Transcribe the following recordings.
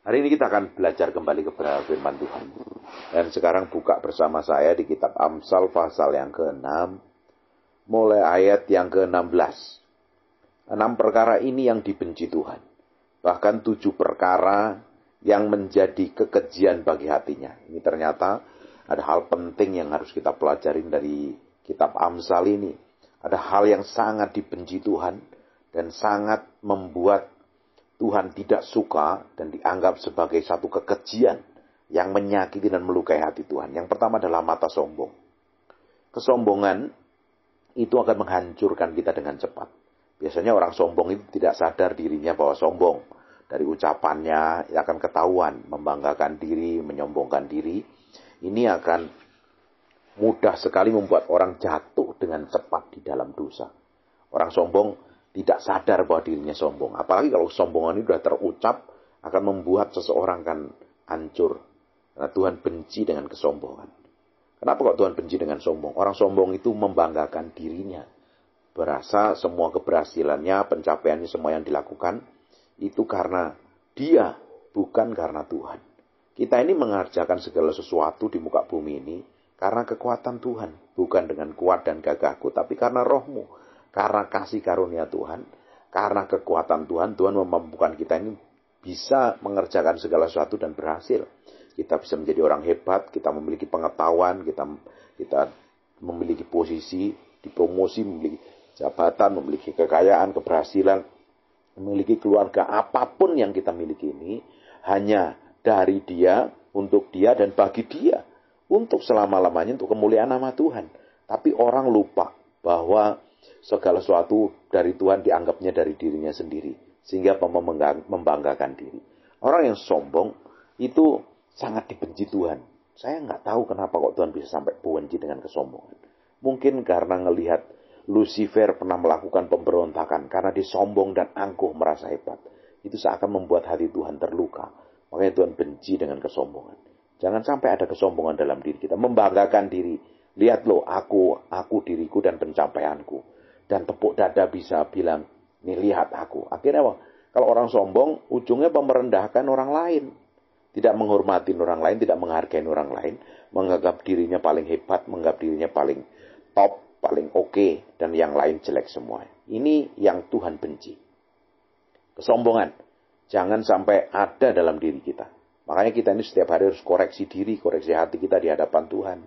Hari ini kita akan belajar kembali kepada firman Tuhan. Dan sekarang buka bersama saya di kitab Amsal pasal yang ke-6 mulai ayat yang ke-16. Enam perkara ini yang dibenci Tuhan. Bahkan tujuh perkara yang menjadi kekejian bagi hatinya. Ini ternyata ada hal penting yang harus kita pelajarin dari kitab Amsal ini. Ada hal yang sangat dibenci Tuhan dan sangat membuat Tuhan tidak suka dan dianggap sebagai satu kekejian yang menyakiti dan melukai hati Tuhan. Yang pertama adalah mata sombong. Kesombongan itu akan menghancurkan kita dengan cepat. Biasanya orang sombong itu tidak sadar dirinya bahwa sombong. Dari ucapannya ia ya akan ketahuan, membanggakan diri, menyombongkan diri. Ini akan mudah sekali membuat orang jatuh dengan cepat di dalam dosa. Orang sombong tidak sadar bahwa dirinya sombong. Apalagi kalau sombongan ini sudah terucap akan membuat seseorang kan hancur. Karena Tuhan benci dengan kesombongan. Kenapa kok Tuhan benci dengan sombong? Orang sombong itu membanggakan dirinya. Berasa semua keberhasilannya, pencapaiannya, semua yang dilakukan itu karena dia, bukan karena Tuhan. Kita ini mengerjakan segala sesuatu di muka bumi ini karena kekuatan Tuhan, bukan dengan kuat dan gagahku, tapi karena rohmu karena kasih karunia Tuhan, karena kekuatan Tuhan, Tuhan memampukan kita ini bisa mengerjakan segala sesuatu dan berhasil. Kita bisa menjadi orang hebat, kita memiliki pengetahuan, kita kita memiliki posisi, dipromosi, memiliki jabatan, memiliki kekayaan, keberhasilan, memiliki keluarga apapun yang kita miliki ini hanya dari dia, untuk dia dan bagi dia untuk selama-lamanya untuk kemuliaan nama Tuhan. Tapi orang lupa bahwa Segala sesuatu dari Tuhan dianggapnya dari dirinya sendiri. Sehingga membanggakan diri. Orang yang sombong itu sangat dibenci Tuhan. Saya nggak tahu kenapa kok Tuhan bisa sampai benci dengan kesombongan. Mungkin karena melihat Lucifer pernah melakukan pemberontakan karena disombong dan angkuh merasa hebat. Itu seakan membuat hati Tuhan terluka. Makanya Tuhan benci dengan kesombongan. Jangan sampai ada kesombongan dalam diri kita. Membanggakan diri. Lihat loh, aku, aku diriku dan pencapaianku. Dan tepuk dada bisa bilang, nih lihat aku. Akhirnya apa? Kalau orang sombong, ujungnya pemerendahkan orang lain. Tidak menghormati orang lain, tidak menghargai orang lain. Menganggap dirinya paling hebat, menganggap dirinya paling top, paling oke, okay, dan yang lain jelek semua. Ini yang Tuhan benci. Kesombongan. Jangan sampai ada dalam diri kita. Makanya kita ini setiap hari harus koreksi diri, koreksi hati kita di hadapan Tuhan.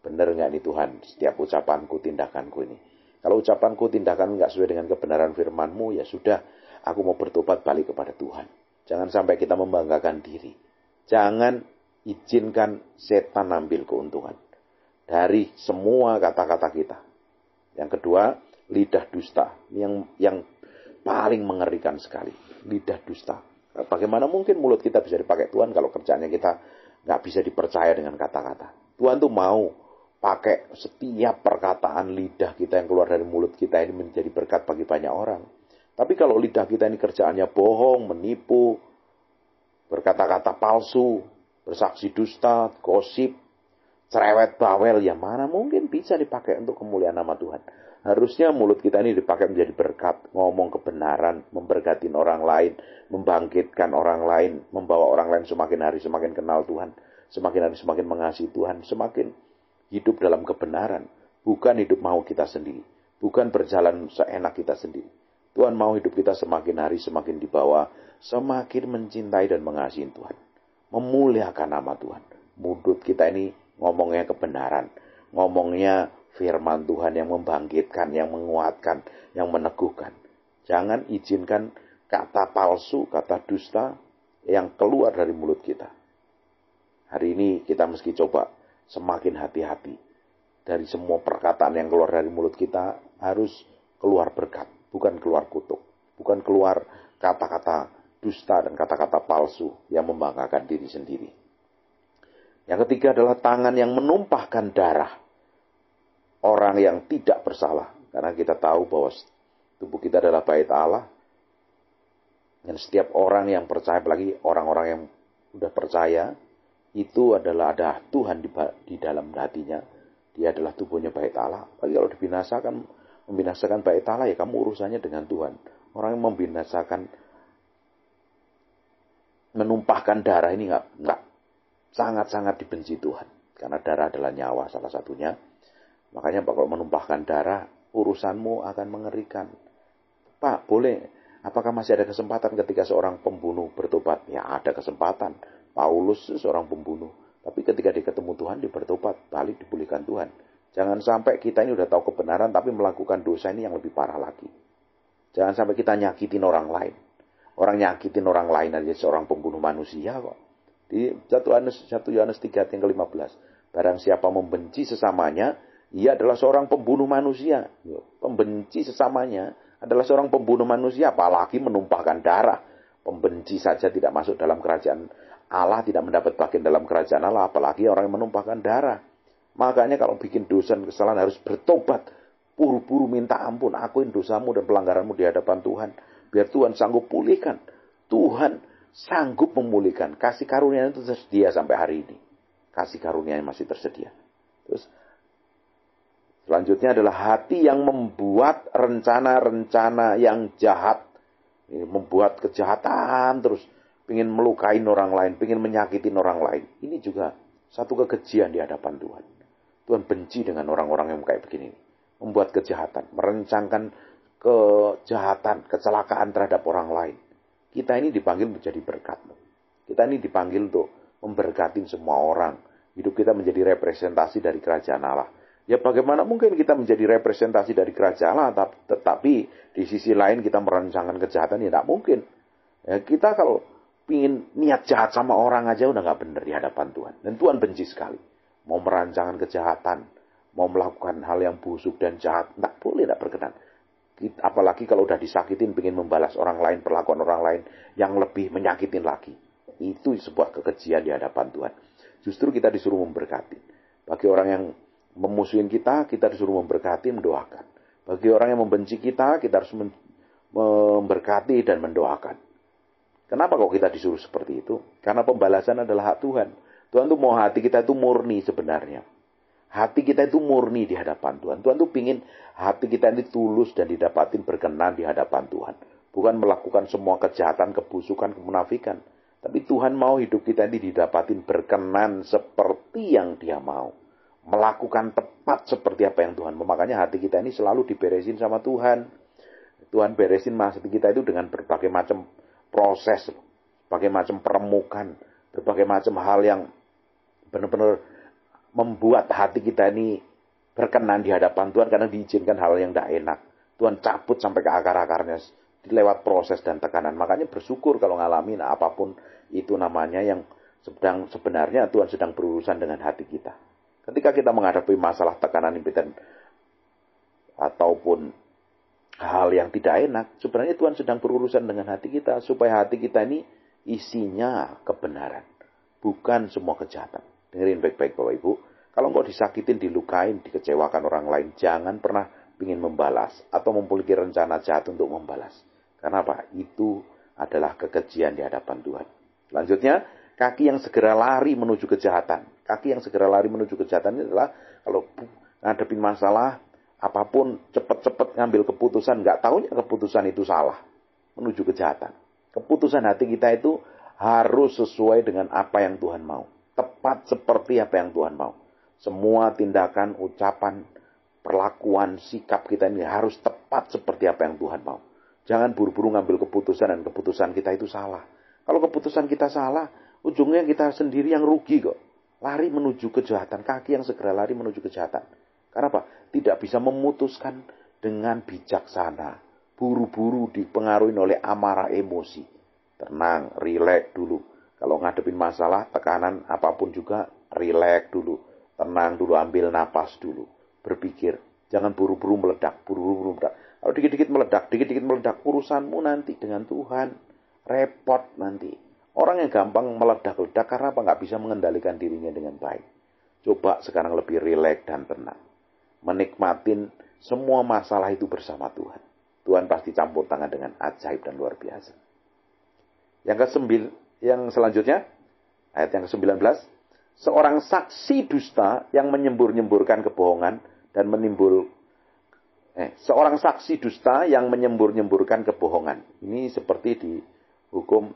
Benar nggak nih Tuhan setiap ucapanku, tindakanku ini? Kalau ucapanku, tindakan nggak sesuai dengan kebenaran firmanmu, ya sudah, aku mau bertobat balik kepada Tuhan. Jangan sampai kita membanggakan diri. Jangan izinkan setan ambil keuntungan dari semua kata-kata kita. Yang kedua, lidah dusta yang yang paling mengerikan sekali. Lidah dusta. Bagaimana mungkin mulut kita bisa dipakai Tuhan kalau kerjanya kita nggak bisa dipercaya dengan kata-kata? Tuhan tuh mau pakai setiap perkataan lidah kita yang keluar dari mulut kita ini menjadi berkat bagi banyak orang. Tapi kalau lidah kita ini kerjaannya bohong, menipu, berkata-kata palsu, bersaksi dusta, gosip, cerewet bawel, ya mana mungkin bisa dipakai untuk kemuliaan nama Tuhan. Harusnya mulut kita ini dipakai menjadi berkat, ngomong kebenaran, memberkati orang lain, membangkitkan orang lain, membawa orang lain semakin hari semakin kenal Tuhan, semakin hari semakin mengasihi Tuhan, semakin hidup dalam kebenaran, bukan hidup mau kita sendiri, bukan berjalan seenak kita sendiri. Tuhan mau hidup kita semakin hari semakin dibawa, semakin mencintai dan mengasihi Tuhan. Memuliakan nama Tuhan. Mudut kita ini ngomongnya kebenaran, ngomongnya firman Tuhan yang membangkitkan, yang menguatkan, yang meneguhkan. Jangan izinkan kata palsu, kata dusta yang keluar dari mulut kita. Hari ini kita meski coba semakin hati-hati dari semua perkataan yang keluar dari mulut kita harus keluar berkat, bukan keluar kutuk, bukan keluar kata-kata dusta dan kata-kata palsu yang membanggakan diri sendiri. Yang ketiga adalah tangan yang menumpahkan darah orang yang tidak bersalah, karena kita tahu bahwa tubuh kita adalah bait Allah. Dan setiap orang yang percaya, apalagi orang-orang yang sudah percaya, itu adalah ada Tuhan di, di dalam hatinya. Dia adalah tubuhnya Baik Allah. Tapi kalau dibinasakan, membinasakan Baik Allah ya kamu urusannya dengan Tuhan. Orang yang membinasakan, menumpahkan darah ini nggak nggak sangat-sangat dibenci Tuhan. Karena darah adalah nyawa salah satunya. Makanya kalau menumpahkan darah, urusanmu akan mengerikan. Pak, boleh. Apakah masih ada kesempatan ketika seorang pembunuh bertobat? Ya ada kesempatan Paulus seorang pembunuh. Tapi ketika dia ketemu Tuhan, dia bertobat, balik dipulihkan Tuhan. Jangan sampai kita ini udah tahu kebenaran tapi melakukan dosa ini yang lebih parah lagi. Jangan sampai kita nyakitin orang lain. Orang nyakitin orang lain aja seorang pembunuh manusia kok. Di 1 Yohanes 1 Yohanes 3 yang ke-15. Barang siapa membenci sesamanya, ia adalah seorang pembunuh manusia. Pembenci sesamanya adalah seorang pembunuh manusia, apalagi menumpahkan darah. Pembenci saja tidak masuk dalam kerajaan Allah tidak mendapat bagian dalam kerajaan Allah, apalagi orang yang menumpahkan darah. Makanya kalau bikin dosa dan kesalahan harus bertobat. puru-puru minta ampun, akuin dosamu dan pelanggaranmu di hadapan Tuhan. Biar Tuhan sanggup pulihkan. Tuhan sanggup memulihkan. Kasih karunia itu tersedia sampai hari ini. Kasih karunia yang masih tersedia. Terus Selanjutnya adalah hati yang membuat rencana-rencana yang jahat. membuat kejahatan terus pingin melukain orang lain, pingin menyakiti orang lain. Ini juga satu kekejian di hadapan Tuhan. Tuhan benci dengan orang-orang yang kayak begini. Membuat kejahatan, merencangkan kejahatan, kecelakaan terhadap orang lain. Kita ini dipanggil menjadi berkat. Kita ini dipanggil untuk memberkatin semua orang. Hidup kita menjadi representasi dari kerajaan Allah. Ya bagaimana mungkin kita menjadi representasi dari kerajaan Allah, tetapi di sisi lain kita merencangkan kejahatan, ya tidak mungkin. Ya, kita kalau pingin niat jahat sama orang aja udah nggak bener di hadapan Tuhan. Dan Tuhan benci sekali. Mau merancangan kejahatan, mau melakukan hal yang busuk dan jahat, nggak boleh, nggak berkenan. Apalagi kalau udah disakitin, pingin membalas orang lain, perlakuan orang lain yang lebih menyakitin lagi. Itu sebuah kekejian di hadapan Tuhan. Justru kita disuruh memberkati. Bagi orang yang memusuhin kita, kita disuruh memberkati, mendoakan. Bagi orang yang membenci kita, kita harus memberkati dan mendoakan Kenapa kok kita disuruh seperti itu? Karena pembalasan adalah hak Tuhan. Tuhan tuh mau hati kita itu murni sebenarnya. Hati kita itu murni di hadapan Tuhan. Tuhan tuh pingin hati kita ini tulus dan didapatin berkenan di hadapan Tuhan. Bukan melakukan semua kejahatan, kebusukan, kemunafikan. Tapi Tuhan mau hidup kita ini didapatin berkenan seperti yang dia mau. Melakukan tepat seperti apa yang Tuhan mau. Makanya hati kita ini selalu diberesin sama Tuhan. Tuhan beresin hati kita itu dengan berbagai macam proses, berbagai macam peremukan, berbagai macam hal yang benar-benar membuat hati kita ini berkenan di hadapan Tuhan karena diizinkan hal yang tidak enak. Tuhan cabut sampai ke akar-akarnya lewat proses dan tekanan. Makanya bersyukur kalau ngalamin apapun itu namanya yang sedang sebenarnya Tuhan sedang berurusan dengan hati kita. Ketika kita menghadapi masalah tekanan impitan ataupun hal yang tidak enak, sebenarnya Tuhan sedang berurusan dengan hati kita supaya hati kita ini isinya kebenaran, bukan semua kejahatan. Dengerin baik-baik Bapak Ibu. Kalau engkau disakitin, dilukain, dikecewakan orang lain, jangan pernah ingin membalas atau memiliki rencana jahat untuk membalas. Karena apa? Itu adalah kekejian di hadapan Tuhan. Selanjutnya, kaki yang segera lari menuju kejahatan. Kaki yang segera lari menuju kejahatan ini adalah kalau ngadepin masalah, apapun cepat-cepat ngambil keputusan, nggak tahunya keputusan itu salah, menuju kejahatan. Keputusan hati kita itu harus sesuai dengan apa yang Tuhan mau, tepat seperti apa yang Tuhan mau. Semua tindakan, ucapan, perlakuan, sikap kita ini harus tepat seperti apa yang Tuhan mau. Jangan buru-buru ngambil keputusan dan keputusan kita itu salah. Kalau keputusan kita salah, ujungnya kita sendiri yang rugi kok. Lari menuju kejahatan, kaki yang segera lari menuju kejahatan. Karena apa? Tidak bisa memutuskan dengan bijaksana. Buru-buru dipengaruhi oleh amarah emosi. Tenang, rileks dulu. Kalau ngadepin masalah, tekanan apapun juga, rileks dulu. Tenang dulu, ambil napas dulu. Berpikir, jangan buru-buru meledak, buru-buru meledak. Kalau dikit-dikit meledak, dikit-dikit meledak, urusanmu nanti dengan Tuhan. Repot nanti. Orang yang gampang meledak-ledak karena apa? Nggak bisa mengendalikan dirinya dengan baik. Coba sekarang lebih rileks dan tenang menikmatin semua masalah itu bersama Tuhan. Tuhan pasti campur tangan dengan ajaib dan luar biasa. Yang ke sembil, yang selanjutnya, ayat yang ke-19, seorang saksi dusta yang menyembur-nyemburkan kebohongan dan menimbul eh, seorang saksi dusta yang menyembur-nyemburkan kebohongan. Ini seperti di hukum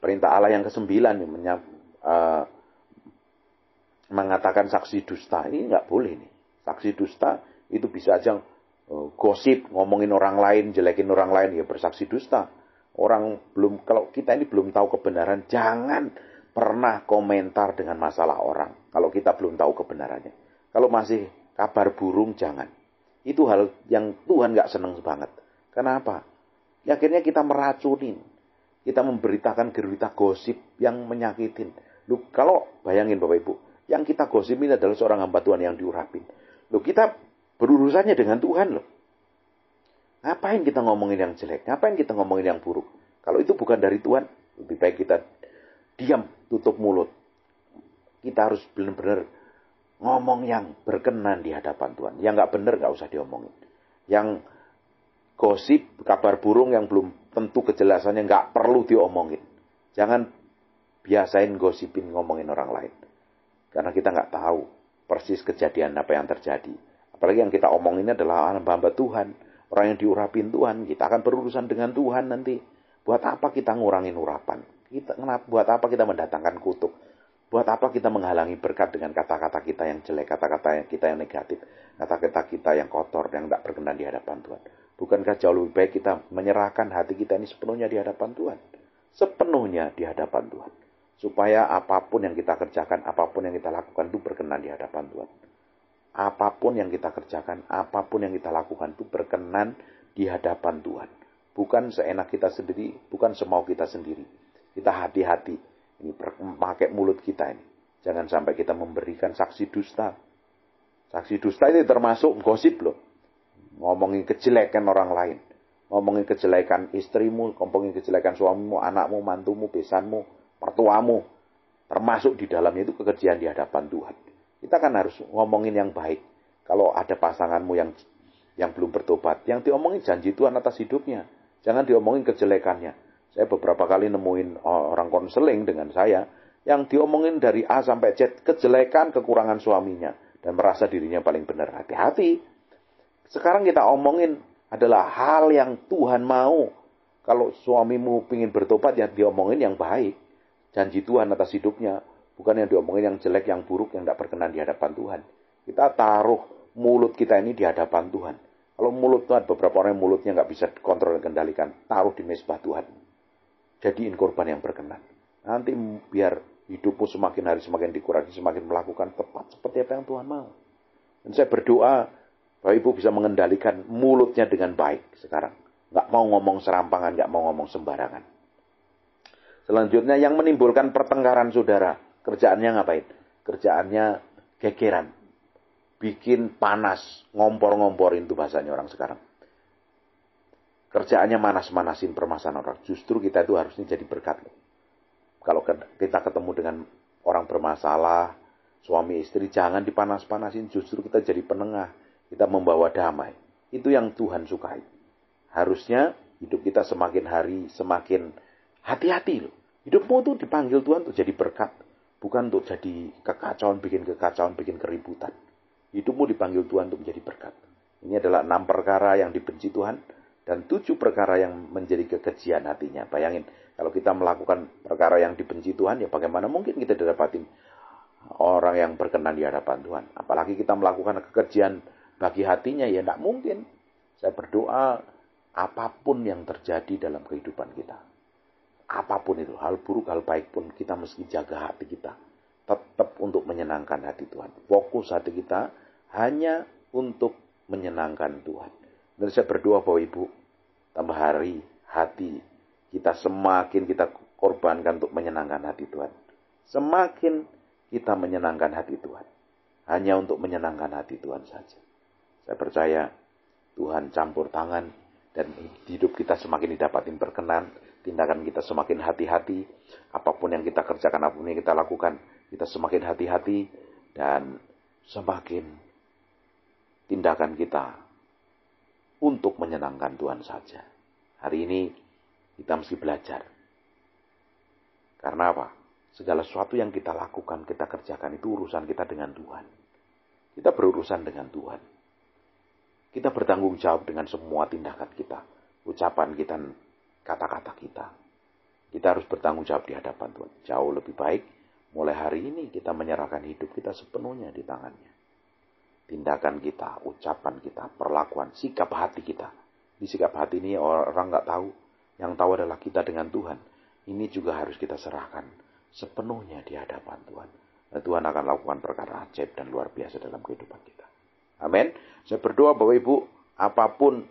perintah Allah yang ke-9 yang menyap, eh, mengatakan saksi dusta ini nggak boleh nih saksi dusta itu bisa aja eh, gosip ngomongin orang lain jelekin orang lain ya bersaksi dusta orang belum kalau kita ini belum tahu kebenaran jangan pernah komentar dengan masalah orang kalau kita belum tahu kebenarannya kalau masih kabar burung jangan itu hal yang Tuhan nggak seneng banget kenapa ya akhirnya kita meracunin kita memberitakan gerita gosip yang menyakitin lu kalau bayangin bapak ibu yang kita gosipin adalah seorang hamba Tuhan yang diurapin Loh kita berurusannya dengan Tuhan loh. Ngapain kita ngomongin yang jelek? Ngapain kita ngomongin yang buruk? Kalau itu bukan dari Tuhan, lebih baik kita diam, tutup mulut. Kita harus benar-benar ngomong yang berkenan di hadapan Tuhan. Yang nggak benar nggak usah diomongin. Yang gosip, kabar burung yang belum tentu kejelasannya nggak perlu diomongin. Jangan biasain gosipin ngomongin orang lain. Karena kita nggak tahu persis kejadian apa yang terjadi. Apalagi yang kita omongin adalah hamba-hamba Tuhan. Orang yang diurapin Tuhan, kita akan berurusan dengan Tuhan nanti. Buat apa kita ngurangin urapan? Kita, kenapa, buat apa kita mendatangkan kutuk? Buat apa kita menghalangi berkat dengan kata-kata kita yang jelek, kata-kata kita yang negatif, kata-kata kita yang kotor, yang tidak berkenan di hadapan Tuhan? Bukankah jauh lebih baik kita menyerahkan hati kita ini sepenuhnya di hadapan Tuhan? Sepenuhnya di hadapan Tuhan. Supaya apapun yang kita kerjakan, apapun yang kita lakukan itu berkenan di hadapan Tuhan. Apapun yang kita kerjakan, apapun yang kita lakukan itu berkenan di hadapan Tuhan. Bukan seenak kita sendiri, bukan semau kita sendiri. Kita hati-hati. Ini pakai mulut kita ini. Jangan sampai kita memberikan saksi dusta. Saksi dusta itu termasuk gosip loh. Ngomongin kejelekan orang lain ngomongin kejelekan istrimu, ngomongin kejelekan suamimu, anakmu, mantumu, besanmu, Pertuamu termasuk di dalamnya itu kekejian di hadapan Tuhan. Kita kan harus ngomongin yang baik. Kalau ada pasanganmu yang yang belum bertobat, yang diomongin janji Tuhan atas hidupnya. Jangan diomongin kejelekannya. Saya beberapa kali nemuin orang konseling dengan saya yang diomongin dari A sampai Z kejelekan kekurangan suaminya dan merasa dirinya paling benar. Hati-hati. Sekarang kita omongin adalah hal yang Tuhan mau. Kalau suamimu ingin bertobat ya diomongin yang baik janji Tuhan atas hidupnya, bukan yang diomongin yang jelek, yang buruk, yang tidak berkenan di hadapan Tuhan. Kita taruh mulut kita ini di hadapan Tuhan. Kalau mulut Tuhan, beberapa orang mulutnya nggak bisa kontrol dan kendalikan, taruh di mesbah Tuhan. Jadiin korban yang berkenan. Nanti biar hidupmu semakin hari semakin dikurangi, semakin melakukan tepat seperti apa yang Tuhan mau. Dan saya berdoa bahwa Ibu bisa mengendalikan mulutnya dengan baik sekarang. Nggak mau ngomong serampangan, nggak mau ngomong sembarangan. Selanjutnya yang menimbulkan pertengkaran saudara. Kerjaannya ngapain? Kerjaannya gegeran. Bikin panas, ngompor-ngomporin itu bahasanya orang sekarang. Kerjaannya manas-manasin permasalahan orang. Justru kita itu harusnya jadi berkat. Kalau kita ketemu dengan orang bermasalah, suami istri, jangan dipanas-panasin. Justru kita jadi penengah. Kita membawa damai. Itu yang Tuhan sukai. Harusnya hidup kita semakin hari semakin hati-hati loh. Hidupmu itu dipanggil Tuhan untuk jadi berkat, bukan untuk jadi kekacauan, bikin kekacauan, bikin keributan. Hidupmu dipanggil Tuhan untuk menjadi berkat. Ini adalah enam perkara yang dibenci Tuhan dan tujuh perkara yang menjadi kekejian hatinya. Bayangin, kalau kita melakukan perkara yang dibenci Tuhan, ya bagaimana mungkin kita dapatin orang yang berkenan di hadapan Tuhan. Apalagi kita melakukan kekejian bagi hatinya, ya tidak mungkin. Saya berdoa apapun yang terjadi dalam kehidupan kita apapun itu, hal buruk, hal baik pun, kita mesti jaga hati kita. Tetap untuk menyenangkan hati Tuhan. Fokus hati kita hanya untuk menyenangkan Tuhan. Dan saya berdoa bahwa Ibu, tambah hari hati kita semakin kita korbankan untuk menyenangkan hati Tuhan. Semakin kita menyenangkan hati Tuhan. Hanya untuk menyenangkan hati Tuhan saja. Saya percaya Tuhan campur tangan dan hidup kita semakin didapatin berkenan tindakan kita semakin hati-hati, apapun yang kita kerjakan, apapun yang kita lakukan, kita semakin hati-hati dan semakin tindakan kita untuk menyenangkan Tuhan saja. Hari ini kita mesti belajar. Karena apa? Segala sesuatu yang kita lakukan, kita kerjakan itu urusan kita dengan Tuhan. Kita berurusan dengan Tuhan. Kita bertanggung jawab dengan semua tindakan kita, ucapan kita, kata-kata kita. Kita harus bertanggung jawab di hadapan Tuhan. Jauh lebih baik mulai hari ini kita menyerahkan hidup kita sepenuhnya di tangannya. Tindakan kita, ucapan kita, perlakuan, sikap hati kita. Di sikap hati ini orang nggak tahu. Yang tahu adalah kita dengan Tuhan. Ini juga harus kita serahkan sepenuhnya di hadapan Tuhan. Dan Tuhan akan lakukan perkara ajaib dan luar biasa dalam kehidupan kita. Amin. Saya berdoa Bapak Ibu, apapun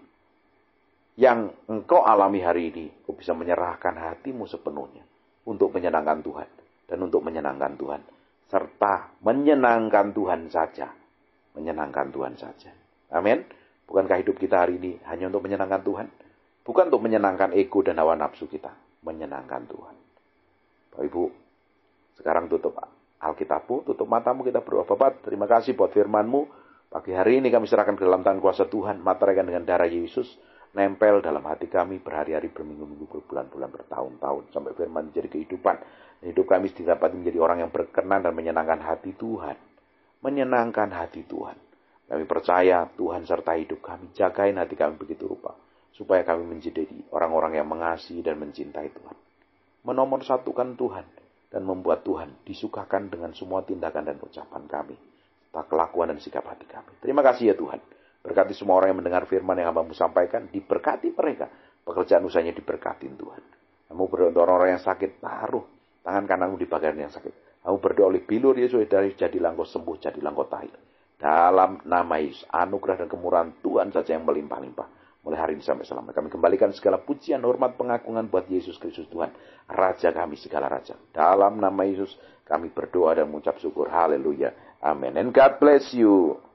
yang engkau alami hari ini, kau bisa menyerahkan hatimu sepenuhnya untuk menyenangkan Tuhan dan untuk menyenangkan Tuhan serta menyenangkan Tuhan saja, menyenangkan Tuhan saja. Amin. Bukankah hidup kita hari ini hanya untuk menyenangkan Tuhan? Bukan untuk menyenangkan ego dan hawa nafsu kita, menyenangkan Tuhan. Bapak Ibu, sekarang tutup Alkitabmu, tutup matamu, kita berdoa. Bapak, terima kasih buat firmanmu. Pagi hari ini kami serahkan ke dalam tangan kuasa Tuhan, materaikan dengan darah Yesus nempel dalam hati kami berhari-hari, berminggu-minggu, berbulan-bulan, bertahun-tahun sampai firman menjadi kehidupan. Hidup kami dapat menjadi orang yang berkenan dan menyenangkan hati Tuhan. Menyenangkan hati Tuhan. Kami percaya Tuhan serta hidup kami, jagain hati kami begitu rupa. Supaya kami menjadi orang-orang yang mengasihi dan mencintai Tuhan. Menomor satukan Tuhan dan membuat Tuhan disukakan dengan semua tindakan dan ucapan kami. tak kelakuan dan sikap hati kami. Terima kasih ya Tuhan. Berkati semua orang yang mendengar firman yang hambamu sampaikan, diberkati mereka. Pekerjaan usahanya diberkati Tuhan. Kamu berdoa untuk orang-orang yang sakit, taruh tangan kananmu di bagian yang sakit. Kamu berdoa oleh bilur Yesus dari jadi langkau sembuh, jadi langkau tahir. Dalam nama Yesus, anugerah dan kemurahan Tuhan saja yang melimpah-limpah. Mulai hari ini sampai selama kami kembalikan segala pujian, hormat, pengakungan buat Yesus Kristus Tuhan. Raja kami, segala Raja. Dalam nama Yesus, kami berdoa dan mengucap syukur. Haleluya. Amin. And God bless you.